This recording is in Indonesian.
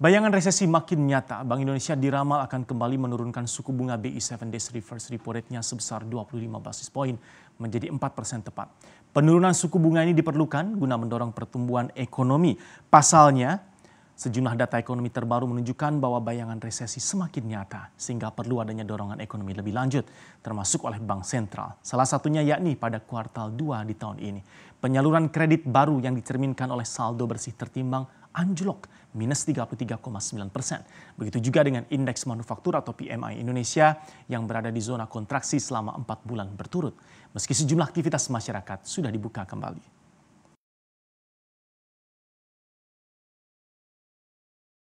Bayangan resesi makin nyata, Bank Indonesia diramal akan kembali menurunkan suku bunga BI 7 Days Reverse Repo Rate-nya sebesar 25 basis poin menjadi 4 persen tepat. Penurunan suku bunga ini diperlukan guna mendorong pertumbuhan ekonomi. Pasalnya, Sejumlah data ekonomi terbaru menunjukkan bahwa bayangan resesi semakin nyata sehingga perlu adanya dorongan ekonomi lebih lanjut termasuk oleh bank sentral. Salah satunya yakni pada kuartal 2 di tahun ini. Penyaluran kredit baru yang dicerminkan oleh saldo bersih tertimbang anjlok minus 33,9 persen. Begitu juga dengan indeks manufaktur atau PMI Indonesia yang berada di zona kontraksi selama 4 bulan berturut. Meski sejumlah aktivitas masyarakat sudah dibuka kembali.